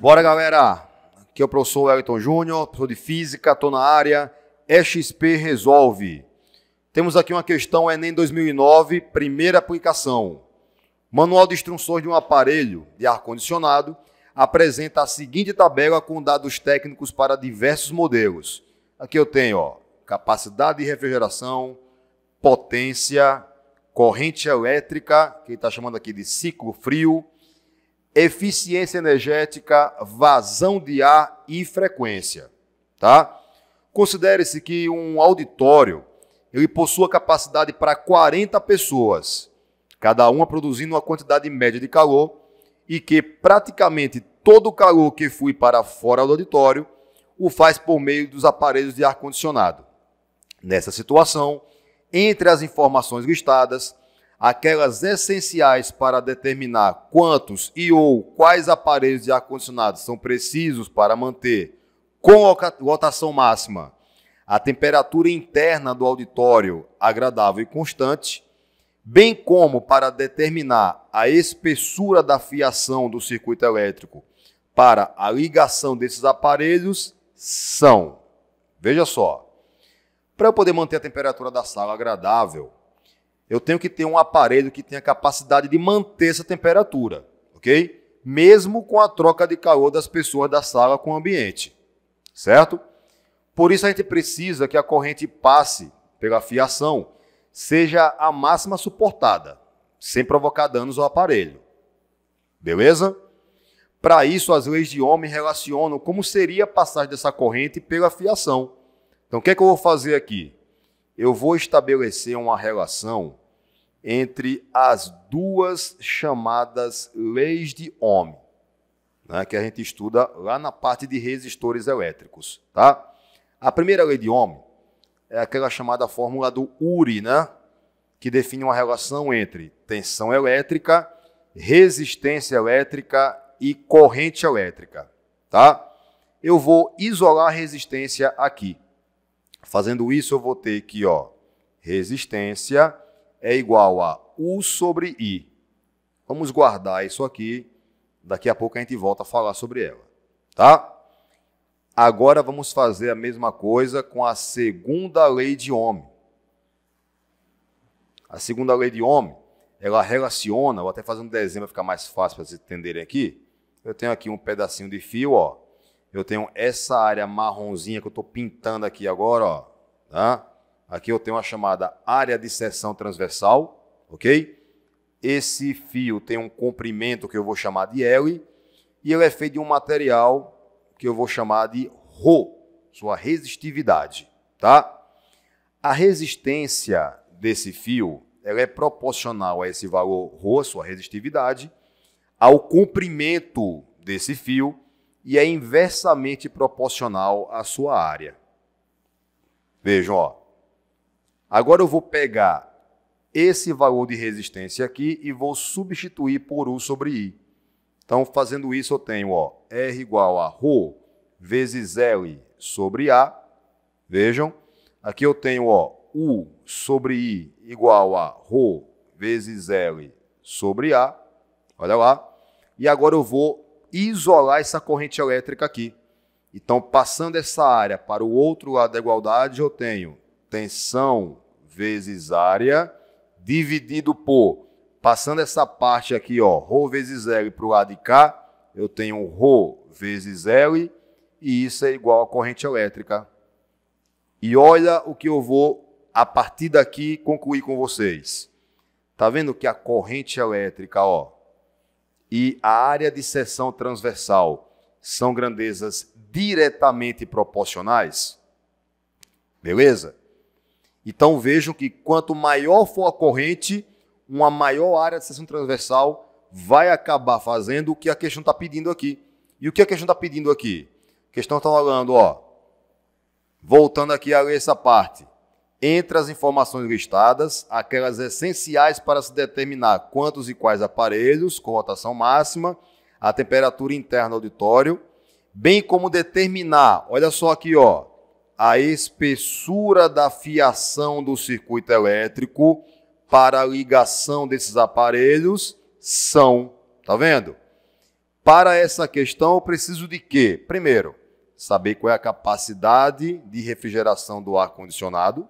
Bora, galera! Aqui é o professor Elton Júnior, professor de Física, estou na área. EXP Resolve. Temos aqui uma questão Enem 2009, primeira aplicação. Manual de instruções de um aparelho de ar-condicionado apresenta a seguinte tabela com dados técnicos para diversos modelos. Aqui eu tenho ó, capacidade de refrigeração, potência, corrente elétrica, que está chamando aqui de ciclo frio, eficiência energética, vazão de ar e frequência, tá? Considere-se que um auditório ele possua capacidade para 40 pessoas, cada uma produzindo uma quantidade média de calor e que praticamente todo o calor que fui para fora do auditório o faz por meio dos aparelhos de ar condicionado. Nessa situação, entre as informações listadas, aquelas essenciais para determinar quantos e ou quais aparelhos de ar-condicionado são precisos para manter com lotação máxima a temperatura interna do auditório agradável e constante, bem como para determinar a espessura da fiação do circuito elétrico para a ligação desses aparelhos são. Veja só. Para eu poder manter a temperatura da sala agradável, eu tenho que ter um aparelho que tenha capacidade de manter essa temperatura, ok? Mesmo com a troca de calor das pessoas da sala com o ambiente, certo? Por isso a gente precisa que a corrente passe pela fiação, seja a máxima suportada, sem provocar danos ao aparelho. Beleza? Para isso, as leis de Ohm relacionam como seria a passagem dessa corrente pela fiação. Então, o que, é que eu vou fazer aqui? Eu vou estabelecer uma relação entre as duas chamadas leis de Ohm, né, que a gente estuda lá na parte de resistores elétricos. Tá? A primeira lei de Ohm é aquela chamada fórmula do URI, né, que define uma relação entre tensão elétrica, resistência elétrica e corrente elétrica. Tá? Eu vou isolar a resistência aqui. Fazendo isso, eu vou ter aqui ó, resistência é igual a U sobre I. Vamos guardar isso aqui. Daqui a pouco a gente volta a falar sobre ela. Tá? Agora vamos fazer a mesma coisa com a segunda lei de Ohm. A segunda lei de Ohm, ela relaciona, vou até fazer um desenho para ficar mais fácil para vocês entenderem aqui. Eu tenho aqui um pedacinho de fio, ó. Eu tenho essa área marronzinha que eu estou pintando aqui agora, ó. Tá? Aqui eu tenho a chamada área de seção transversal, ok? Esse fio tem um comprimento que eu vou chamar de L e ele é feito de um material que eu vou chamar de Rho, sua resistividade, tá? A resistência desse fio ela é proporcional a esse valor Rho, sua resistividade, ao comprimento desse fio e é inversamente proporcional à sua área. Vejam, ó. Agora eu vou pegar esse valor de resistência aqui e vou substituir por U sobre I. Então, fazendo isso, eu tenho ó, R igual a Rho vezes L sobre A. Vejam, aqui eu tenho ó, U sobre I igual a Rho vezes L sobre A. Olha lá. E agora eu vou isolar essa corrente elétrica aqui. Então, passando essa área para o outro lado da igualdade, eu tenho tensão vezes área, dividido por, passando essa parte aqui, ó, Rho vezes L para o lado de cá, eu tenho Rho vezes L, e isso é igual à corrente elétrica. E olha o que eu vou, a partir daqui, concluir com vocês. Está vendo que a corrente elétrica ó, e a área de seção transversal são grandezas diretamente proporcionais? Beleza? Então vejam que quanto maior for a corrente, uma maior área de seção transversal vai acabar fazendo o que a questão está pedindo aqui. E o que a questão está pedindo aqui? A questão está falando, ó, voltando aqui a ler essa parte. Entre as informações listadas, aquelas essenciais para se determinar quantos e quais aparelhos, com rotação máxima, a temperatura interna do auditório, bem como determinar, olha só aqui, ó, a espessura da fiação do circuito elétrico para a ligação desses aparelhos são, tá vendo? Para essa questão eu preciso de quê? Primeiro, saber qual é a capacidade de refrigeração do ar condicionado,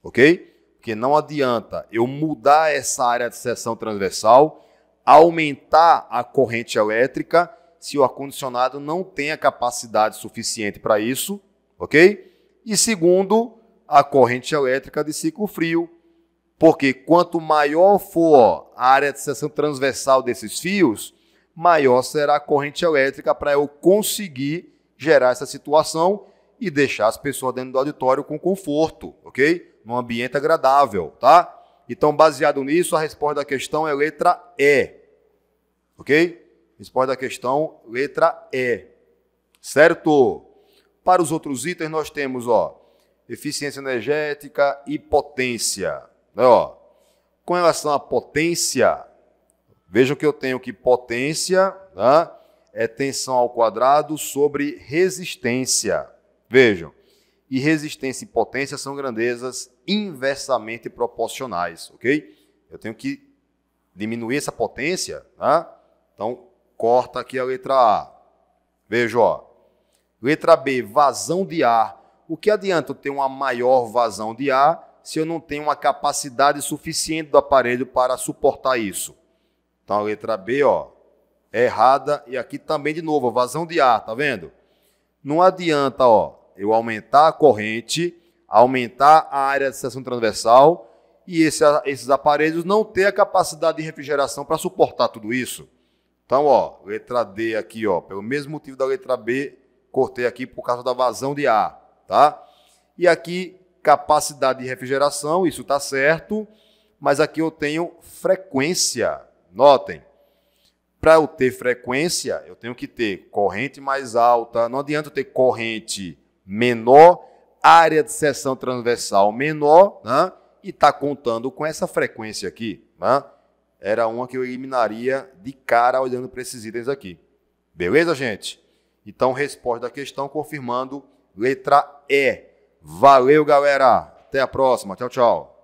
OK? Porque não adianta eu mudar essa área de seção transversal, aumentar a corrente elétrica se o ar condicionado não tem a capacidade suficiente para isso, OK? E segundo, a corrente elétrica de ciclo frio, porque quanto maior for a área de seção transversal desses fios, maior será a corrente elétrica para eu conseguir gerar essa situação e deixar as pessoas dentro do auditório com conforto, ok? Num ambiente agradável, tá? Então, baseado nisso, a resposta da questão é letra E, ok? Resposta da questão, letra E, certo? Para os outros itens, nós temos ó, eficiência energética e potência. Né, ó. Com relação à potência, vejam que eu tenho que potência né, é tensão ao quadrado sobre resistência. Vejam, e resistência e potência são grandezas inversamente proporcionais, ok? Eu tenho que diminuir essa potência, né? Então, corta aqui a letra A. Veja, ó. Letra B, vazão de ar. O que adianta eu ter uma maior vazão de ar se eu não tenho uma capacidade suficiente do aparelho para suportar isso? Então, letra B, ó, é errada. E aqui também, de novo, vazão de ar, tá vendo? Não adianta, ó, eu aumentar a corrente, aumentar a área de seção transversal e esse, esses aparelhos não ter a capacidade de refrigeração para suportar tudo isso. Então, ó, letra D aqui, ó, pelo mesmo motivo da letra B, Cortei aqui por causa da vazão de ar, tá? E aqui, capacidade de refrigeração, isso está certo, mas aqui eu tenho frequência. Notem, para eu ter frequência, eu tenho que ter corrente mais alta, não adianta eu ter corrente menor, área de seção transversal menor, né? e está contando com essa frequência aqui. Né? Era uma que eu eliminaria de cara olhando para esses itens aqui. Beleza, gente? Então, resposta da questão confirmando letra E. Valeu, galera. Até a próxima. Tchau, tchau.